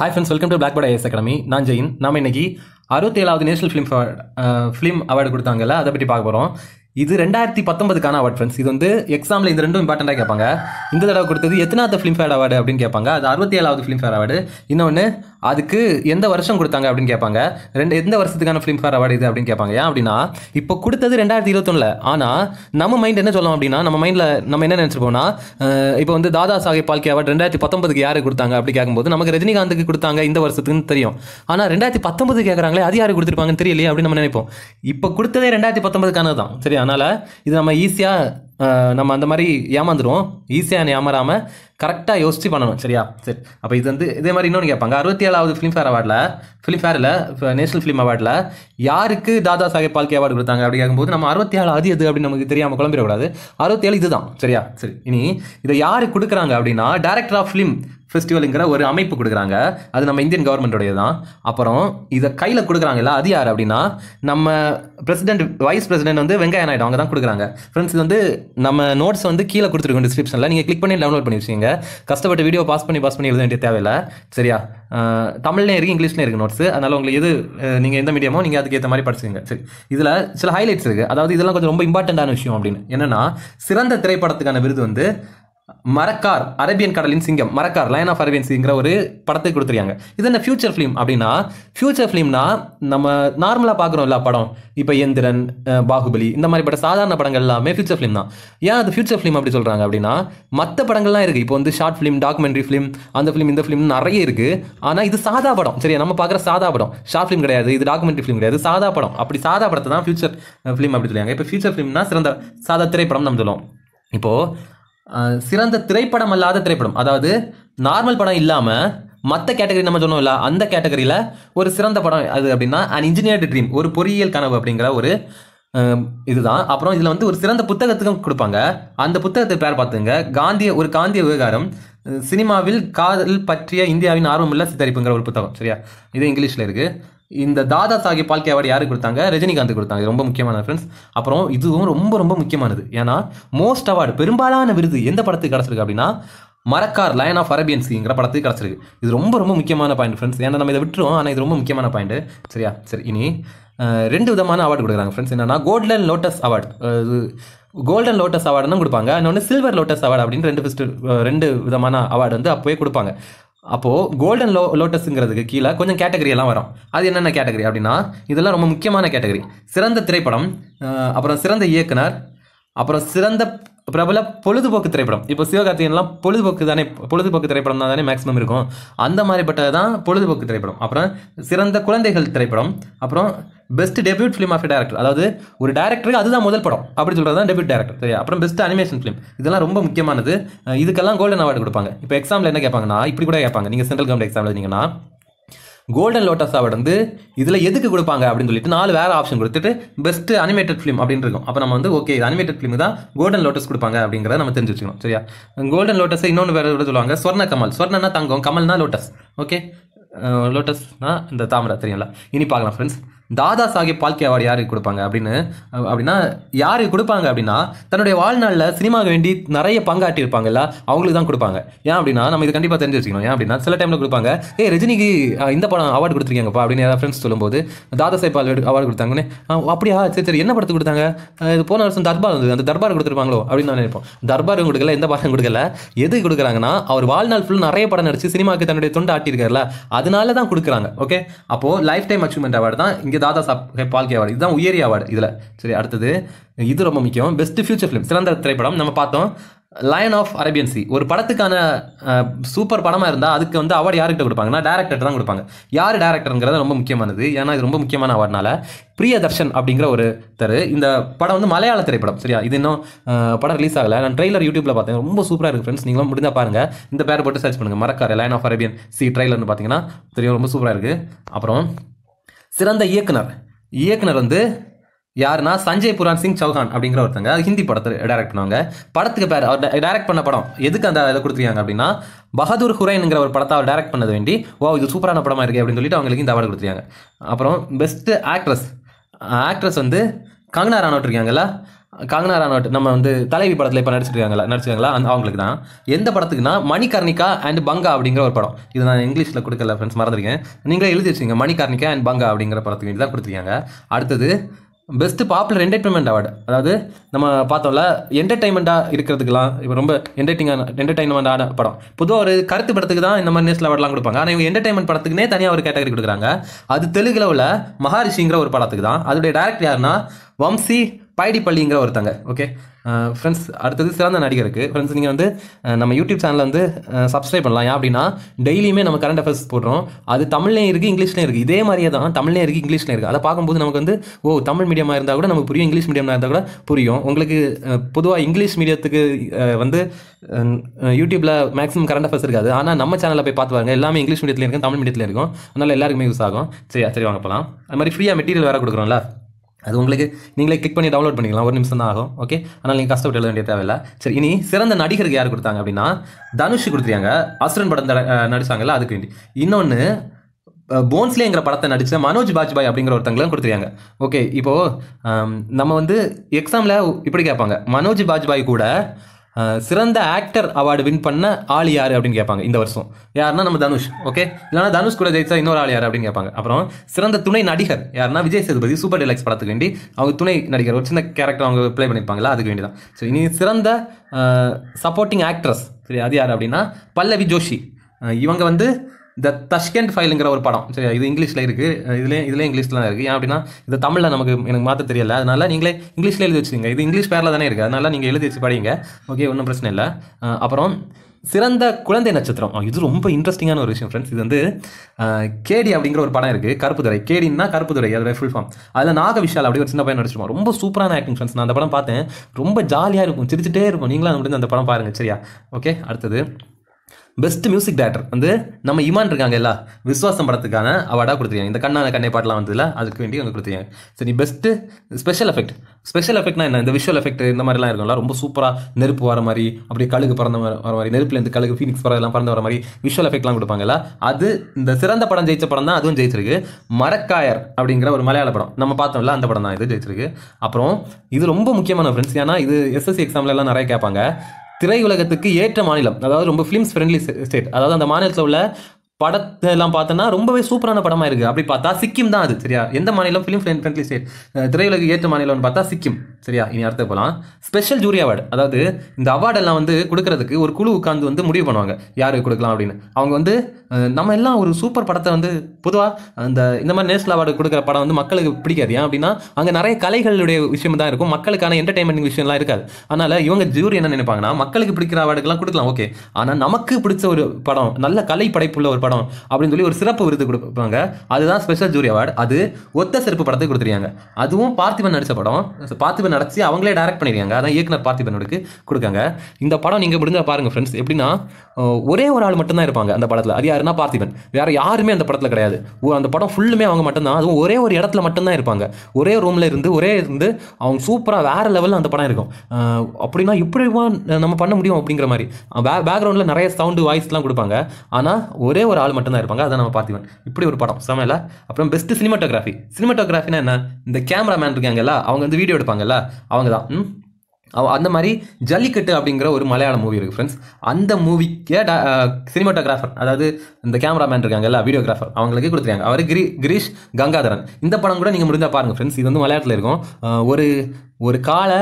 hi friends welcome to பிளாக் பட் IS academy நான் ஜெயின் நாம் இன்னைக்கு அறுபத்தேழாவது நேஷனல் ஃபிலிம் ஃபிலிம் அவார்டு கொடுத்தாங்கல்ல அதை பற்றி பார்க்க போகிறோம் இது ரெண்டாயிரத்தி பத்தொன்பதுக்கான அவார்ட் ஃப்ரெண்ட்ஸ் இது வந்து எக்ஸாமில் இது ரெண்டும் இம்பார்ட்டண்ட்டாக கேட்பாங்க இந்த தடவை கொடுத்தது எத்தனாவது ஃபிலிம் ஃபேர் அவார்டு அப்படின்னு கேட்பாங்க அது அறுபத்தி ஏழாவது ஃபிலிம் ஃபேர் அவார்டு இன்னொன்று அதுக்கு எந்த வருஷம் கொடுத்தாங்க அப்படின்னு கேட்பாங்க ரெண்டு எந்த வருஷத்துக்கான ஃபிலிம்ஃபேர் அவார்டு இது அப்படின்னு கேட்பாங்க ஏன் அப்படின்னா இப்போ கொடுத்தது ரெண்டாயிரத்தி இருபத்தொன்னில் ஆனால் நம்ம மைண்ட் என்ன சொல்லலாம் அப்படின்னா நம்ம மைண்டில் நம்ம என்ன நினச்சிருப்போம்னா இப்போ வந்து தாதா சாஹேப் பால்கே அவார்டு ரெண்டாயிரத்தி பத்தொன்பதுக்கு யார் கொடுத்தாங்க அப்படி கேட்கும்போது நமக்கு ரஜினிகாந்துக்கு கொடுத்தாங்க இந்த வருஷத்துக்குன்னு தெரியும் ஆனால் ரெண்டாயிரத்தி பத்தொன்பது கேட்குறாங்களே அது யாருக்கு கொடுத்துருப்பாங்கன்னு தெரியலையே அப்படின்னு நம்ம நினைப்போம் இப்போ கொடுத்ததே ரெண்டாயிரத்தி பத்தொன்பதுக்கானது தான் சரி அதனால் இது நம்ம ஈஸியாக நம்ம அந்த மாதிரி ஏமாந்துருவோம் ஈஸியாக ஏமாறாமல் கரெக்டாக யோசிச்சு பண்ணணும் சரியா சரி அப்போ இது வந்து இதே மாதிரி இன்னொன்று கேட்பாங்க அறுபத்தி ஏழாவது ஃபிலிம்ஃபேர் அவார்டில் ஃபிலிம்ஃபேரில் நேஷனல் ஃபிலிம் அவார்டில் யாருக்கு தாதா சாஹேப் பால்கே அவார்டு கொடுத்தாங்க அப்படி கேட்கும்போது நம்ம அறுபத்தி ஏழு அது எது அப்படின்னு நமக்கு தெரியாமல் குழம்பிடக்கூடாது அறுபத்தி ஏழு இதுதான் சரியா சரி இனி இதை யாருக்கு கொடுக்குறாங்க அப்படின்னா டேரக்டர் ஆஃப் ஃபிலிம் ஃபெஸ்டிவலுங்கிற ஒரு அமைப்பு கொடுக்குறாங்க அது நம்ம இந்தியன் கவர்மெண்ட்டுடைய தான் அப்புறம் இதை கையில் கொடுக்குறாங்கல்ல அது யார் அப்படின்னா நம்ம பிரசிடென்ட் வைஸ் பிரசிடென்ட் வந்து வெங்கையா நாயுடு அவங்க தான் கொடுக்குறாங்க ஃப்ரெண்ட்ஸ் இது வந்து நம்ம நோட்ஸ் வந்து கீழே கொடுத்துருக்கோம் டிஸ்கிரிப்ஷனில் நீங்கள் கிளிக் பண்ணி டவுன்லோட் பண்ணி வச்சுங்க கஷ்டப்பட்டு வீடியோ பாஸ் பண்ணி பாஸ் பண்ணி எழுத வேண்டிய தேவையில்லை சரியா தமிழ்லேயும் இருக்குது இங்கிலீஷ்லேயும் இருக்குது நோட்ஸ் அதனால் உங்களுக்கு எது நீங்கள் எந்த மீடியமோ நீங்கள் அதுக்கு ஏற்ற மாதிரி படிச்சுங்க சரி இதில் சில ஹைலைட்ஸ் இருக்குது அதாவது இதெல்லாம் கொஞ்சம் ரொம்ப இம்பார்ட்டண்ட்டான விஷயம் அப்படின்னு என்னென்னா சிறந்த திரைப்படத்துக்கான விருது வந்து மரக்கார் அரேபியன் கடலின் சிங்கம் மரக்கார் லைன் ஆஃப் அரேபியன்ஸுங்கிற ஒரு படத்தை கொடுத்துருக்காங்க இது என்ன ஃபியூச்சர் ஃபிலிம் அப்படின்னா ஃபியூச்சர் ஃபிலிம்னா நம்ம நார்மலாக பார்க்குறோம் எல்லா படம் இப்போ எந்திரன் பாகுபலி இந்த மாதிரி பட சாதாரண படங்கள் எல்லாமே ஃபியூச்சர் ஃபிலிம் தான் ஏன் அது ஃபியூச்சர் ஃபிலிம் அப்படி சொல்கிறாங்க அப்படின்னா மற்ற படங்கள்லாம் இருக்குது இப்போ வந்து ஷார்ட் ஃபிலிம் டாக்குமெண்ட்ரி ஃபிலிம் அந்த ஃபிலிம் இந்த ஃபிலிம் நிறைய இருக்குது ஆனால் இது சாதா படம் சரியா நம்ம பார்க்குற சாதா படம் ஷார்ட் ஃபிலிம் கிடையாது இது டாக்குமெண்ட்ரி ஃபிலிம் கிடையாது சாதா படம் அப்படி சாதா படத்தை தான் ஃபியூச்சர் ஃபிலிம் அப்படி சொல்லுவாங்க இப்போ ஃபியூச்சர் ஃபிலிம்னா சிறந்த சாதா திரைப்படம் நம்ம சொல்லுவோம் இப்போது சிறந்த திரைப்படம் அல்லாத திரைப்படம் அதாவது நார்மல் படம் இல்லாமல் மற்ற கேட்டகரி நம்ம சொன்னோம்ல அந்த கேட்டகரியில் ஒரு சிறந்த படம் அது அப்படின்னா அண்ட் இன்ஜினியர்டு ட்ரீம் ஒரு பொறியியல் கனவு அப்படிங்கிற ஒரு இதுதான் அப்புறம் இதில் வந்து ஒரு சிறந்த புத்தகத்துக்கும் கொடுப்பாங்க அந்த புத்தகத்தை பேர் பார்த்துங்க காந்திய ஒரு காந்திய விவகாரம் சினிமாவில் காதல் பற்றிய இந்தியாவின் ஆர்வமுள்ள சித்தரிப்புங்கிற ஒரு புத்தகம் சரியா இது இங்கிலீஷில் இருக்குது இந்த தாதா சாஹிப் பால்கே அவார்டு யாருக்கு கொடுத்தாங்க ரஜினிகாந்த் கொடுத்தாங்க ரொம்ப முக்கியமான ஃப்ரெண்ட்ஸ் அப்புறம் இதுவும் ரொம்ப ரொம்ப முக்கியமானது ஏன்னா மோஸ்ட் அவார்டு பெரும்பாலான விருது எந்த படத்துக்கு கிடச்சிருக்கு அப்படின்னா மரக்கார் லயன் ஆஃப் அரேபியன்ஸ்ங்கிற படத்துக்கு கிடச்சிருக்கு இது ரொம்ப ரொம்ப முக்கியமான பாயிண்ட் ஃப்ரெண்ட்ஸ் ஏன்னா நம்ம இதை விட்டுருவோம் ஆனால் இது ரொம்ப முக்கியமான பாயிண்ட் சரியா சரி இனி ரெண்டு விதமான அவார்டு கொடுக்குறாங்க ஃப்ரெண்ட்ஸ் என்னன்னா கோல்டன் லோட்டஸ் அவார்டு இது கோல்டன் லோட்டஸ் அவார்டுன்னு கொடுப்பாங்க இன்னொன்று சில்வர் லோட்டஸ் அவார்டு அப்படின்னு ரெண்டு ஃபஸ்ட்டு ரெண்டு விதமான அவார்டு வந்து அப்போயே கொடுப்பாங்க அப்போது கோல்டன் லோ லோட்டஸுங்கிறதுக்கு கீழே கொஞ்சம் கேட்டகரி எல்லாம் வரும் அது என்னென்ன கேட்டகரி அப்படின்னா இதெல்லாம் ரொம்ப முக்கியமான கேட்டகரி சிறந்த திரைப்படம் அப்புறம் சிறந்த இயக்குனர் அப்புறம் சிறந்த பிரபல பொழுதுபோக்கு திரைப்படம் இப்போ சிவகார்த்திகன்லாம் பொழுதுபோக்கு தானே பொழுதுபோக்கு திரைப்படம் தான் தானே மேக்ஸிமம் இருக்கும் அந்த மாதிரிப்பட்டது தான் பொழுதுபோக்கு திரைப்படம் அப்புறம் சிறந்த குழந்தைகள் திரைப்படம் அப்புறம் best debut film of director அதாவது ஒரு டேரக்டருக்கு அதுதான் முதல் படம் அப்படி சொல்கிறது தான் டெபியூட் டேரக்டர் சரியா அப்புறம் பெஸ்ட் அனிமேஷன் ஃபிலிம் இதெல்லாம் ரொம்ப முக்கியமானது இதுக்கெல்லாம் கோல்டன் அவார்டு கொடுப்பாங்க இப்போ எக்ஸாமில் என்ன கேட்பாங்கன்னா இப்படி கூட கேட்பாங்க நீங்கள் சென்ட்ரல் கவர்மெண்ட் எக்ஸாமில் எழுதிங்கன்னா கோல்டன் லோட்டஸாக வந்து இதில் எதுக்கு கொடுப்பாங்க அப்படின்னு சொல்லிட்டு நாலு வேறு ஆப்ஷன் கொடுத்துட்டு பெஸ்ட் அனிமேட்டட் ஃபிலிம் அப்படின்னு இருக்கும் அப்போ நம்ம வந்து ஓகே இது அனிமேட்டட் ஃபிலிம் தான் கோல்டன் லோட்டஸ் கொடுப்பாங்க அப்படிங்கிறத நம்ம தெரிஞ்சு வச்சுக்கணும் சரியா கோல்டன் லோட்டஸ் இன்னொன்று வேறு கூட சொல்லுவாங்க சொர்ண கமல் சொர்ணன்னா தங்கம் கமல்னா லோட்டஸ் ஓகே லோட்டஸ்னா இந்த தாமரை தெரியும்ல இனி பார்க்கலாம் friends Dadasaheb Phalke award யாருக்கு கொடுப்பாங்க அப்படின்னு அப்படின்னா யாருக்கு கொடுப்பாங்க அப்படின்னா தன்னுடைய வாழ்நாளில் சினிமாவுக்கு வேண்டி நிறைய பங்காட்டி இருப்பாங்கல்ல அவங்களுக்கு தான் கொடுப்பாங்க ஏன் அப்படின்னா நம்ம இது கண்டிப்பாக தெரிஞ்சு வச்சுக்கணும் ஏன் அப்படின்னா சில டைமில் கொடுப்பாங்க ஏ ரஜினிக்கு இந்த படம் அவார்டு கொடுத்துருக்கீங்கப்பா அப்படின்னு யாராவது ஃப்ரெண்ட்ஸ் சொல்லும்போது தாதா சாஹிப் அவார்டு அவார்டு கொடுத்தாங்கன்னு அப்படியா சரி சரி என்ன படத்துக்கு கொடுத்தாங்க இது போன வருஷம் தர்பார் வந்து அந்த தர்பார் கொடுத்துருப்பாங்களோ அப்படின்னு நான் நினைப்போம் தர்பார் கொடுக்கல எந்த படம் கொடுக்கல எது கொடுக்குறாங்கன்னா அவர் வாழ்நாள் ஃபுல் நிறைய படம் நடிச்சு சினிமாவுக்கு தன்னுடைய தொண்டு ஆட்டியிருக்காருல அதனால தான் கொடுக்குறாங்க ஓகே அப்போது லைஃப் டைம் அச்சீவ்மெண்ட் அவார்டு தான் இங்கே தாதா சாஹேப் பால்கே அவார்டு இதுதான் உயரிய அவார்டு இதில் சரி அடுத்தது இது ரொம்ப முக்கியம் பெஸ்ட் ஃபியூச்சர் ஃபிலிம் சிறந்த திரைப்படம் நம்ம பார்த்தோம் லயன் ஆஃப் அரேபியன் சி ஒரு படத்துக்கான சூப்பர் படமாக இருந்தால் அதுக்கு வந்து அவார்டு யார்கிட்ட கொடுப்பாங்கன்னா டேரக்டர் தான் கொடுப்பாங்க யார் டேரக்டருங்கிறது ரொம்ப முக்கியமானது ஏன்னா இது ரொம்ப முக்கியமான அவார்டுனால பிரியதர்ஷன் அப்படிங்கிற ஒரு தரு இந்த படம் வந்து மலையாள திரைப்படம் சரியா இது இன்னும் படம் ரிலீஸ் ஆகலை நான் ட்ரெய்லர் யூடியூப்பில் பார்த்தேன் ரொம்ப சூப்பராக இருக்குது ஃப்ரெண்ட்ஸ் நீங்களும் முடிஞ்சால் பாருங்கள் இந்த பேர் போட்டு சர்ச் பண்ணுங்கள் Marakkar lion of Arabian sea ட்ரெய்லர்னு பார்த்தீங்கன்னா தெரியும் ரொம்ப சூப்பராக இருக்குது அப்புறம் சிறந்த இயக்குனர் இயக்குனர் வந்து யாருன்னா சஞ்சய் புரான் சிங் சௌஹான் அப்படிங்கிற ஒருத்தங்க ஹிந்தி படத்தை டைரக்ட் பண்ணுவாங்க படத்துக்கு பேர் அவர் டைரக்ட் பண்ண படம் எதுக்கு அந்த இதை கொடுத்துருக்காங்க அப்படின்னா பகதூர் ஹுரேன்ங்கிற ஒரு படத்தை அவர் டைரக்ட் பண்ணது வேண்டி ஓ இது சூப்பரான படமாக இருக்குது அப்படின்னு சொல்லிட்டு அவங்களுக்கு இந்த அவார்டு கொடுத்துருக்காங்க அப்புறம் பெஸ்ட்டு ஆக்ட்ரஸ் ஆக்ட்ரஸ் வந்து கங்கனா ராணோட் இருக்காங்கல்ல காங்கனா ரானோட் நம்ம வந்து தலைவி படத்தில் இப்போ நடிச்சிருக்காங்களா நடிச்சிருக்காங்களா அந்த அவங்களுக்கு தான் எந்த படத்துக்குன்னா மணிகர்ணிகா அண்ட் பங்கா அப்படிங்கிற ஒரு படம் இது நான் இங்கிலீஷில் கொடுக்கல ஃப்ரெண்ட்ஸ் மறந்துருக்கேன் நீங்களே எழுதி வச்சுங்க மணிகர்ணிகா அண்ட் பங்கா அப்படிங்கிற படத்துக்கு தான் கொடுத்துருக்காங்க அடுத்தது பெஸ்ட் பாப்புலர் என்டர்டைன்மெண்ட் அவார்டு அதாவது நம்ம பார்த்தோம்ல என்டர்டைன்மெண்ட்டாக இருக்கிறதுக்கெலாம் இப்போ ரொம்ப என்டர்டைனிங்கான என்டர்டைன்மெண்ட்டான படம் பொதுவாக ஒரு கருத்து படத்துக்கு தான் இந்த மாதிரி நியூஸில் அவார்ட்லாம் கொடுப்பாங்க ஆனால் இவங்க என்டர்டைன்மெண்ட் படத்துக்குன்னே தனியாக ஒரு கேட்டகரி கொடுக்குறாங்க அது தெலுங்குல உள்ள மகாரிஷிங்கிற ஒரு படத்துக்கு தான் அதோடைய டேரக்டர் யாருன்னா வம்சி பள்ளிங்கிற ஒருத்தங்க ஓகே ஃப்ரெண்ட்ஸ் அடுத்தது சிறந்த நடிகருக்கு ஃப்ரெண்ட்ஸ் நீங்கள் வந்து நம்ம யூடியூப் சேனலில் வந்து சப்ஸ்கிரைப் பண்ணலாம் ஏன் அப்படின்னா டெய்லியுமே நம்ம கரண்ட் அஃபேர்ஸ் போடுறோம் அது தமிழ்லேயும் இருக்குது இங்கிலீஷ்லேயும் இருக்குது இதே மாதிரியே தான் தமிழ்லேயும் இருக்குது இங்கிலீஷ்லேயும் இருக்குது அதை பார்க்கும்போது நமக்கு வந்து ஓ தமிழ் மீடியமாக இருந்தால் கூட நமக்கு புரியும் இங்கிலீஷ் மீடியமாக இருந்தால் கூட புரியும் உங்களுக்கு பொதுவாக இங்கிலீஷ் மீடியத்துக்கு வந்து யூடியூப்பில் மேக்ஸிமம் கரண்ட் அஃபேர்ஸ் இருக்காது ஆனால் நம்ம சேனலில் போய் பார்த்து பாருங்க எல்லாமே இங்கிலீஷ் மீடியத்தில் இருக்கும் தமிழ் மீடியத்தில் இருக்கும் அதனால் எல்லாருக்குமே யூஸ் ஆகும் சரியா சரி வாங்க போகலாம் அது மாதிரி ஃப்ரீயாக மெட்டீரியல் வேறு கொடுக்குறோம்ல அது உங்களுக்கு நீங்களே கிளிக் பண்ணி டவுன்லோட் பண்ணிக்கலாம் ஒரு நிமிஷம் தான் ஆகும் ஓகே ஆனால் நீங்கள் கஷ்டப்பட்டு எழுத வேண்டிய தேவையில்லை சரி இனி சிறந்த நடிகருக்கு யார் கொடுத்தாங்க அப்படின்னா தனுஷ் கொடுத்துருக்காங்க அசுரன் படம் நடிச்சாங்கல்ல அதுக்கு வேண்டி இன்னொன்று போன்ஸ்லேங்கிற படத்தை நடித்த மனோஜ் பாஜ்பாய் அப்படிங்கிற ஒருத்தங்களும் கொடுத்துருக்காங்க ஓகே இப்போது நம்ம வந்து எக்ஸாமில் இப்படி கேட்பாங்க மனோஜ் பாஜ்பாய் கூட சிறந்த ஆக்டர் அவார்டு வின் பண்ண ஆள் யார் அப்படின்னு கேட்பாங்க இந்த வருஷம் யாருன்னா நம்ம தனுஷ் ஓகே இல்லைனா தனுஷ் கூட ஜெயிச்சா இன்னொரு ஆள் யார் அப்படின்னு கேட்பாங்க அப்புறம் சிறந்த துணை நடிகர் யாருன்னா விஜய் சேதுபதி சூப்பர் டிலக்ஸ் படத்துக்கு வேண்டி அவங்க துணை நடிகர் ஒரு சின்ன கேரக்டர் அவங்க ப்ளே பண்ணியிருப்பாங்களா அதுக்கு வேண்டி தான் ஸோ இனி சிறந்த சப்போர்ட்டிங் ஆக்ட்ரஸ் சரி அது யார் அப்படின்னா பல்லவி ஜோஷி இவங்க வந்து த தஷ்கண்ட் ஃபைலுங்கிற ஒரு படம் சரி இது இங்கிலீஷில் இருக்குது இதுலேயே இதுலேயே இங்கிலீஷில் தான் இருக்குது ஏன் அப்படின்னா இது தமிழில் நமக்கு எனக்கு மாற்ற தெரியல அதனால் நீங்களே இங்கிலீஷில் எழுதி வச்சுங்க இது இங்கிலீஷ் பேரில் தானே இருக்குது அதனால் நீங்கள் எழுதி வச்சு படிங்க ஓகே ஒன்றும் பிரச்சனை இல்லை அப்புறம் சிறந்த குழந்தை நட்சத்திரம் இது ரொம்ப இன்ட்ரெஸ்டிங்கான ஒரு விஷயம் ஃப்ரெண்ட்ஸ் இது வந்து கேடி அப்படிங்கிற ஒரு படம் இருக்குது கருப்புதுறை கேடின்னா கருப்புதுறை அதோட ஃபுல் ஃபார்ம் அதில் நாக விஷால் அப்படி ஒரு சின்ன பையன் நடிச்சிருவோம் ரொம்ப சூப்பரான ஆக்டிங் ஃப்ரெண்ட்ஸ் நான் அந்த படம் பார்த்தேன் ரொம்ப ஜாலியாக இருக்கும் சிரிச்சுட்டே இருக்கும் நீங்களும் முடிஞ்சு அந்த படம் பாருங்கள் சரியா ஓகே அடுத்தது பெஸ்ட் மியூசிக் டேரக்டர் வந்து நம்ம இமான் இருக்காங்க எல்லா விஸ்வாசம் படத்துக்கான அவார்டாக கொடுத்துருக்காங்க இந்த கண்ணான கண்ணை பாட்டெலாம் வந்ததில்ல அதுக்கு வேண்டி அவங்க கொடுத்துருக்காங்க சரி பெஸ்ட்டு ஸ்பெஷல் எஃபெக்ட் ஸ்பெஷல் எஃபெக்ட்னா என்ன இந்த விஷுவல் எஃபெக்ட் இந்த மாதிரிலாம் இருக்கும்ல ரொம்ப சூப்பராக நெருப்பு வர மாதிரி அப்படியே கழுகு பறந்த வர மாதிரி நெருப்புலேருந்து கழுகு ஃபீனிக்ஸ் எல்லாம் பறந்து வர மாதிரி விஷுவல் எஃபெக்ட்லாம் கொடுப்பாங்கல்ல அது இந்த சிறந்த படம் ஜெயிச்ச படம் தான் அதுவும் ஜெயிச்சிருக்கு மரக்காயர் அப்படிங்கிற ஒரு மலையாள படம் நம்ம பார்த்தோம்ல அந்த படம் தான் இது ஜெயிச்சிருக்கு அப்புறம் இது ரொம்ப முக்கியமான ஃப்ரெண்ட்ஸ் ஏன்னா இது எஸ்எஸ்சி எக்ஸாம்லலாம் நிறைய கேட்பாங்க திரையுலகத்துக்கு ஏற்ற மாநிலம் அதாவது ரொம்ப ஃபிலிம்ஸ் ஃப்ரெண்ட்லி ஸ்டேட் அதாவது அந்த மாநிலத்தில் உள்ள படத்தெல்லாம் பார்த்தோன்னா ரொம்பவே சூப்பரான படமா இருக்குது அப்படி பார்த்தா சிக்கிம் தான் அது சரியா எந்த மாநிலம் ஃபிலிம் ஃப்ரெண்ட்லி ஸ்டேட் திரையுலகு ஏற்ற மாநிலம்னு பார்த்தா சிக்கிம் சரியா இனி அடுத்த போகலாம் ஸ்பெஷல் ஜூரி அவார்டு அதாவது இந்த அவார்டெல்லாம் வந்து கொடுக்கறதுக்கு ஒரு குழு உட்காந்து வந்து முடிவு பண்ணுவாங்க யாருக்கு கொடுக்கலாம் அப்படின்னு அவங்க வந்து நம்ம எல்லாம் ஒரு சூப்பர் படத்தை வந்து பொதுவாக அந்த இந்த மாதிரி நேஷனல் அவார்டு கொடுக்குற படம் வந்து மக்களுக்கு பிடிக்காது ஏன் அப்படின்னா அங்கே நிறைய கலைகளுடைய விஷயம் தான் இருக்கும் மக்களுக்கான என்டர்டைன்மெண்ட் விஷயம்லாம் இருக்காது அதனால் இவங்க ஜூரி என்ன நினைப்பாங்கன்னா மக்களுக்கு பிடிக்கிற அவார்டுக்கெல்லாம் கொடுக்கலாம் ஓகே ஆனால் நமக்கு பிடிச்ச ஒரு படம் நல்ல கலை படைப்புள்ள ஒரு படம் படம் அப்படின்னு சொல்லி ஒரு சிறப்பு விருது கொடுப்பாங்க அதுதான் ஸ்பெஷல் ஜூரி அவார்டு அது ஒத்த சிறப்பு படத்தை கொடுத்துருக்காங்க அதுவும் பார்த்திபன் நடித்த படம் பார்த்திபன் நடிச்சு அவங்களே டைரக்ட் பண்ணிருக்காங்க அதான் இயக்குனர் பார்த்திபனுக்கு கொடுக்காங்க இந்த படம் நீங்கள் முடிஞ்சால் பாருங்கள் ஃப்ரெண்ட்ஸ் எப்படின்னா ஒரே ஒரு ஆள் மட்டும்தான் இருப்பாங்க அந்த படத்தில் அது யாருன்னா பார்த்திபன் வேறு யாருமே அந்த படத்தில் கிடையாது அந்த படம் ஃபுல்லுமே அவங்க மட்டும்தான் அதுவும் ஒரே ஒரு இடத்துல மட்டும்தான் இருப்பாங்க ஒரே ரூமில் இருந்து ஒரே இருந்து அவங்க சூப்பராக வேறு லெவலில் அந்த படம் இருக்கும் அப்படின்னா இப்படி நம்ம பண்ண முடியும் அப்படிங்கிற மாதிரி பேக்ரவுண்டில் நிறைய சவுண்டு வாய்ஸ்லாம் கொடுப்பாங்க ஆனால் ஒரே ஒரு ஒரு ஆள் மட்டும் தான் இருப்பாங்க அதை நம்ம பார்த்திவன் இப்படி ஒரு படம் சமையல அப்புறம் பெஸ்ட் சினிமாட்டோகிராஃபி சினிமாட்டோகிராஃபினா என்ன இந்த கேமராமேன் இருக்காங்கல்ல அவங்க வந்து வீடியோ எடுப்பாங்கல்ல அவங்க தான் அந்த மாதிரி ஜல்லிக்கட்டு அப்படிங்கிற ஒரு மலையாள மூவி இருக்குது ஃப்ரெண்ட்ஸ் அந்த மூவிக்கே சினிமாட்டோகிராஃபர் அதாவது இந்த கேமராமேன் இருக்காங்கல்ல வீடியோகிராஃபர் அவங்களுக்கு கொடுத்துருக்காங்க அவர் கிரி கிரீஷ் கங்காதரன் இந்த படம் கூட நீங்கள் முடிஞ்சால் பாருங்கள் ஃப்ரெண்ட்ஸ் இது வந்து மலையாளத்தில் இருக்கும் ஒரு ஒரு காலை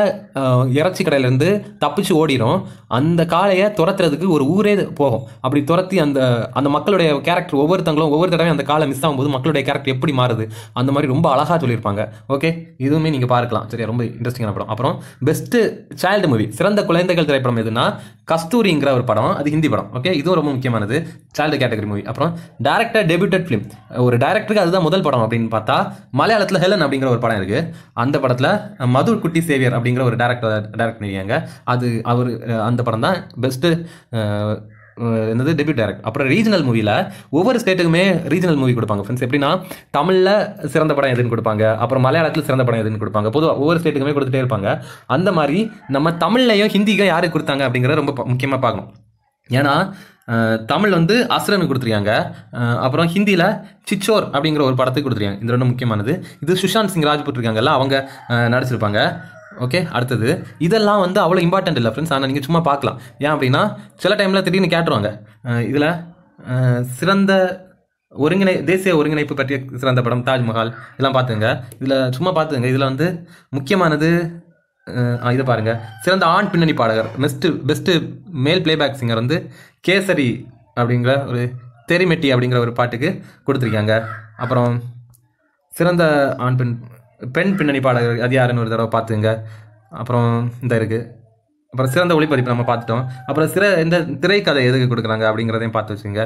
இறைச்சி கடையிலேருந்து தப்பிச்சு ஓடிடும் அந்த காளையை துரத்துறதுக்கு ஒரு ஊரே போகும் அப்படி துரத்தி அந்த அந்த மக்களுடைய கேரக்டர் ஒவ்வொருத்தங்களும் ஒவ்வொரு தடவையும் அந்த காலை மிஸ் ஆகும்போது மக்களுடைய கேரக்டர் எப்படி மாறுது அந்த மாதிரி ரொம்ப அழகாக சொல்லியிருப்பாங்க ஓகே இதுவுமே நீங்கள் பார்க்கலாம் சரியா ரொம்ப இன்ட்ரெஸ்டிங்கான படம் அப்புறம் பெஸ்ட்டு சைல்டு மூவி சிறந்த குழந்தைகள் திரைப்படம் எதுனா கஸ்தூரிங்கிற ஒரு படம் அது ஹிந்தி படம் ஓகே இதுவும் ரொம்ப முக்கியமானது சைல்டு கேட்டகரி மூவி அப்புறம் டேரக்டர் டெபியூட்டட் ஃபிலிம் ஒரு டேரக்டருக்கு அதுதான் முதல் படம் அப்படின்னு பார்த்தா மலையாளத்தில் ஹெலன் அப்படிங்கிற ஒரு படம் இருக்குது அந்த படத்தில் மதுர் குட்டி சேவியர் அப்படிங்கிற ஒரு டேரக்டர் டேரக்ட் பண்ணியிருக்காங்க அது அவர் அந்த படம் தான் பெஸ்ட்டு என்னது டெபியூ டேரக்ட் அப்புறம் ரீஜனல் மூவியில் ஒவ்வொரு ஸ்டேட்டுக்குமே ரீஜனல் மூவி கொடுப்பாங்க ஃப்ரெண்ட்ஸ் எப்படின்னா தமிழில் சிறந்த படம் எதுன்னு கொடுப்பாங்க அப்புறம் மலையாளத்தில் சிறந்த படம் எதுன்னு கொடுப்பாங்க பொதுவாக ஒவ்வொரு ஸ்டேட்டுக்குமே கொடுத்துட்டே இருப்பாங்க அந்த மாதிரி நம்ம தமிழ்லையும் ஹிந்திக்கும் யாருக்கு கொடுத்தாங்க அப்படிங்கிறத ரொம்ப முக்கியமாக பார்க்கணும் ஏன்னா தமிழ் வந்து அசுரனு கொடுத்துருக்காங்க அப்புறம் ஹிந்தியில் சிச்சோர் அப்படிங்கிற ஒரு படத்துக்கு கொடுத்துருக்காங்க இந்த ரெண்டும் முக்கியமானது இது சுஷாந்த் சிங் ராஜ் போட்டிருக்காங்கல்ல அவங்க நடிச்சிருப்பாங்க ஓகே அடுத்தது இதெல்லாம் வந்து அவ்வளோ இம்பார்ட்டன்ட் இல்லை ஃப்ரெண்ட்ஸ் ஆனால் நீங்கள் சும்மா பார்க்கலாம் ஏன் அப்படின்னா சில டைமில் திடீர்னு கேட்டுருவாங்க இதில் சிறந்த ஒருங்கிணை தேசிய ஒருங்கிணைப்பு பற்றிய சிறந்த படம் தாஜ்மஹால் இதெல்லாம் பார்த்துங்க இதில் சும்மா பார்த்துங்க இதில் வந்து முக்கியமானது இதை பாருங்க சிறந்த ஆண் பின்னணி பாடகர் best best male playback singer வந்து கேசரி அப்படிங்கிற ஒரு தெரிமெட்டி அப்படிங்கிற ஒரு பாட்டுக்கு கொடுத்துருக்காங்க அப்புறம் சிறந்த ஆண் பெண் பெண் பின்னணி பாடகர் அது யாருன்னு ஒரு தடவை பார்த்துங்க அப்புறம் இந்த இருக்குது அப்புறம் சிறந்த ஒளிப்பதிப்பு நம்ம பார்த்துட்டோம் அப்புறம் சிற இந்த திரைக்கதை எதுக்கு கொடுக்குறாங்க அப்படிங்கிறதையும் பார்த்து வச்சுங்க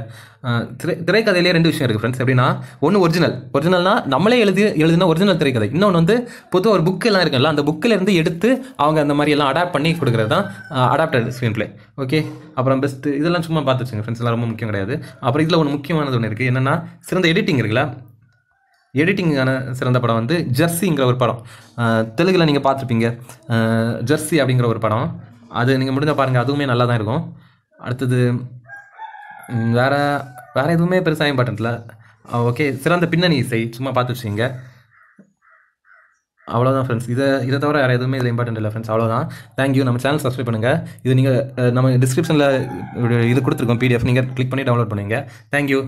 திரை திரைக்கதையிலே ரெண்டு விஷயம் இருக்குது ஃப்ரெண்ட்ஸ் எப்படின்னா ஒன்று ஒரிஜினல் ஒரிஜினல்னா நம்மளே எழுதி எழுதுனா ஒரிஜினல் திரைக்கதை இன்னொன்று வந்து பொதுவாக ஒரு புக்கெல்லாம் இருக்குல்ல அந்த புக்கிலேருந்து எடுத்து அவங்க அந்த மாதிரி எல்லாம் அடாப்ட் பண்ணி கொடுக்குறது தான் அடாப்டட் ஸ்க்ரீன் பிளே ஓகே அப்புறம் பெஸ்ட்டு இதெல்லாம் சும்மா பார்த்து வச்சுங்க ஃப்ரெண்ட்ஸ் எல்லாம் ரொம்ப முக்கியம் கிடையாது அப்புறம் இதில் ஒன்று முக்கியமானது ஒன்று இருக்குது என்னென்னா சிறந்த எடிட்டிங் இருக்குல்ல எடிட்டிங்கான சிறந்த படம் வந்து ஜெர்சிங்கிற ஒரு படம் தெலுங்கில் நீங்கள் பார்த்துருப்பீங்க ஜெர்சி அப்படிங்கிற ஒரு படம் அது நீங்கள் முடிஞ்ச பாருங்கள் அதுவுமே நல்லா தான் இருக்கும் அடுத்தது வேறு வேறு எதுவுமே பெருசாக இல்லை ஓகே சிறந்த பின்னணி இசை சும்மா பார்த்து வச்சுங்க அவ்வளோதான் ஃப்ரெண்ட்ஸ் இதை இதை தவிர வேறு எதுவுமே இதில் இம்பார்ட்டன்ட் இல்லை ஃப்ரெண்ட்ஸ் அவ்வளோதான் தேங்க்யூ நம்ம சேனல் சப்ஸ்கிரைப் பண்ணுங்கள் இது நீங்கள் நம்ம டிஸ்கிரிப்ஷனில் இது கொடுத்துருக்கோம் பிடிஎஃப் நீங்கள் கிளிக் பண்ணி டவுன்லோட் பண்ணுங்கள் தேங்க்யூ